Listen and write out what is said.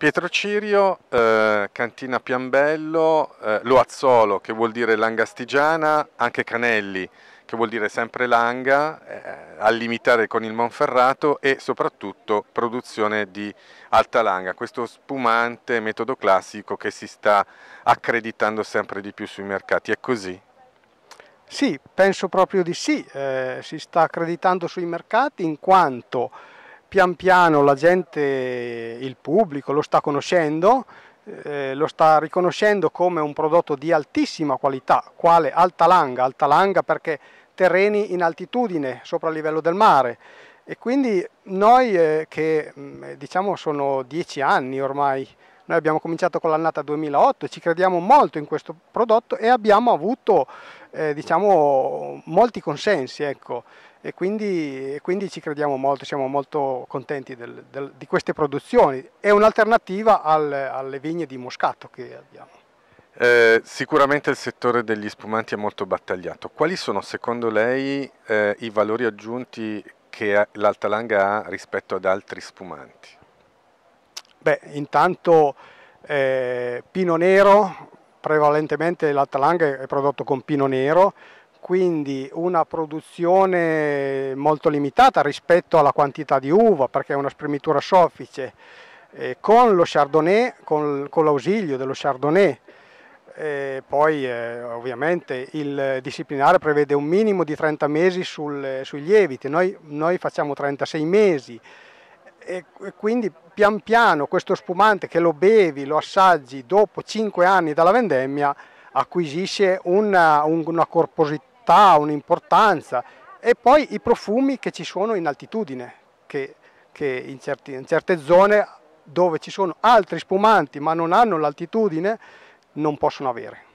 Pietro Cirio, eh, Cantina Piambello, eh, Loazzolo che vuol dire Langastigiana, anche Canelli che vuol dire sempre Langa, eh, al limitare con il Monferrato e soprattutto produzione di Alta Langa, questo spumante metodo classico che si sta accreditando sempre di più sui mercati. È così? Sì, penso proprio di sì, eh, si sta accreditando sui mercati in quanto pian piano la gente, il pubblico lo sta conoscendo, eh, lo sta riconoscendo come un prodotto di altissima qualità, quale Altalanga, Altalanga perché terreni in altitudine sopra il livello del mare e quindi noi eh, che mm, eh, diciamo sono dieci anni ormai, noi abbiamo cominciato con l'annata 2008 ci crediamo molto in questo prodotto e abbiamo avuto eh, diciamo, molti consensi. Ecco. E quindi, e quindi, ci crediamo molto, siamo molto contenti del, del, di queste produzioni. È un'alternativa al, alle vigne di Moscato che abbiamo. Eh, sicuramente il settore degli spumanti è molto battagliato. Quali sono secondo lei eh, i valori aggiunti che l'Altalanga ha rispetto ad altri spumanti? Beh, intanto eh, Pino Nero prevalentemente l'Atalanga è prodotto con pino nero, quindi una produzione molto limitata rispetto alla quantità di uva perché è una spremitura soffice. Eh, con lo Chardonnay, con, con l'ausilio dello Chardonnay, e poi eh, ovviamente il disciplinare prevede un minimo di 30 mesi sul, sui lieviti, noi, noi facciamo 36 mesi, e, e quindi pian piano questo spumante che lo bevi, lo assaggi dopo 5 anni dalla vendemmia acquisisce una, una corposità, un'importanza e poi i profumi che ci sono in altitudine, che, che in, certi, in, certe zone dove ci sono altri spumanti ma non hanno l'altitudine non possono avere.